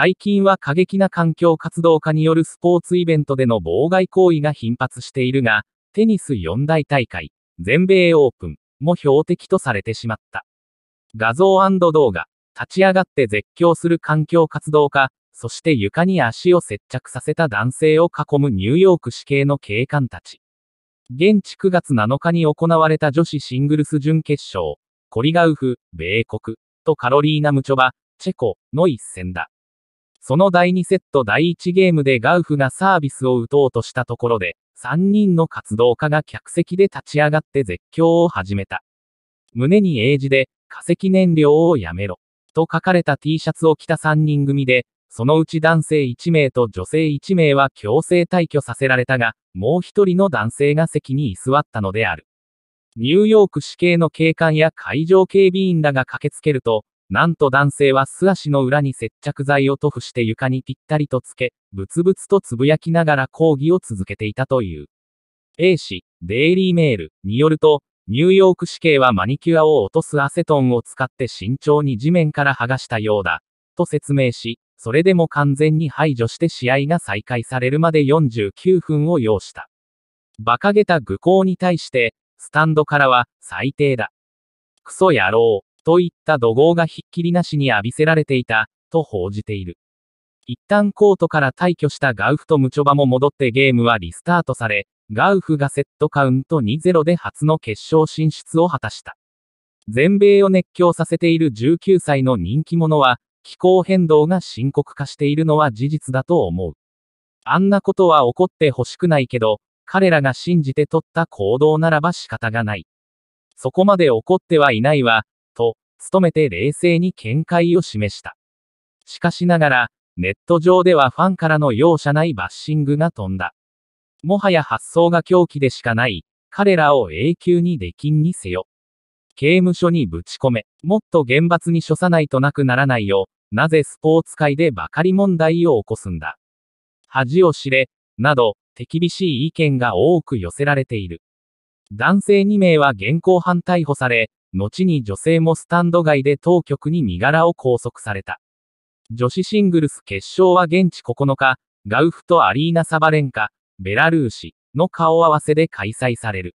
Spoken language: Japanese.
最近は過激な環境活動家によるスポーツイベントでの妨害行為が頻発しているが、テニス四大大会、全米オープンも標的とされてしまった。画像動画、立ち上がって絶叫する環境活動家、そして床に足を接着させた男性を囲むニューヨーク市警の警官たち。現地9月7日に行われた女子シングルス準決勝、コリガウフ、米国、とカロリーナ・ムチョバ、チェコの一戦だ。その第2セット第1ゲームでガウフがサービスを打とうとしたところで、3人の活動家が客席で立ち上がって絶叫を始めた。胸に英字で、化石燃料をやめろ。と書かれた T シャツを着た3人組で、そのうち男性1名と女性1名は強制退去させられたが、もう1人の男性が席に居座ったのである。ニューヨーク市警の警官や会場警備員らが駆けつけると、なんと男性は素足の裏に接着剤を塗布して床にぴったりとつけ、ブツブツとつぶやきながら抗議を続けていたという。A 氏、デイリーメールによると、ニューヨーク市警はマニキュアを落とすアセトンを使って慎重に地面から剥がしたようだ、と説明し、それでも完全に排除して試合が再開されるまで49分を要した。馬鹿げた愚行に対して、スタンドからは、最低だ。クソ野郎。といった怒号がひっきりなしに浴びせられていた、と報じている。一旦コートから退去したガウフとムチョバも戻ってゲームはリスタートされ、ガウフがセットカウント2-0で初の決勝進出を果たした。全米を熱狂させている19歳の人気者は、気候変動が深刻化しているのは事実だと思う。あんなことは起こってほしくないけど、彼らが信じて取った行動ならば仕方がない。そこまで起こってはいないわ、努めて冷静に見解を示した。しかしながら、ネット上ではファンからの容赦ないバッシングが飛んだ。もはや発想が狂気でしかない、彼らを永久に出禁にせよ。刑務所にぶち込め、もっと厳罰に処さないとなくならないよ、なぜスポーツ界でばかり問題を起こすんだ。恥を知れ、など、手厳しい意見が多く寄せられている。男性2名は現行犯逮捕され、後に女性もスタンド外で当局に身柄を拘束された。女子シングルス決勝は現地9日、ガウフとアリーナ・サバレンカ、ベラルーシの顔合わせで開催される。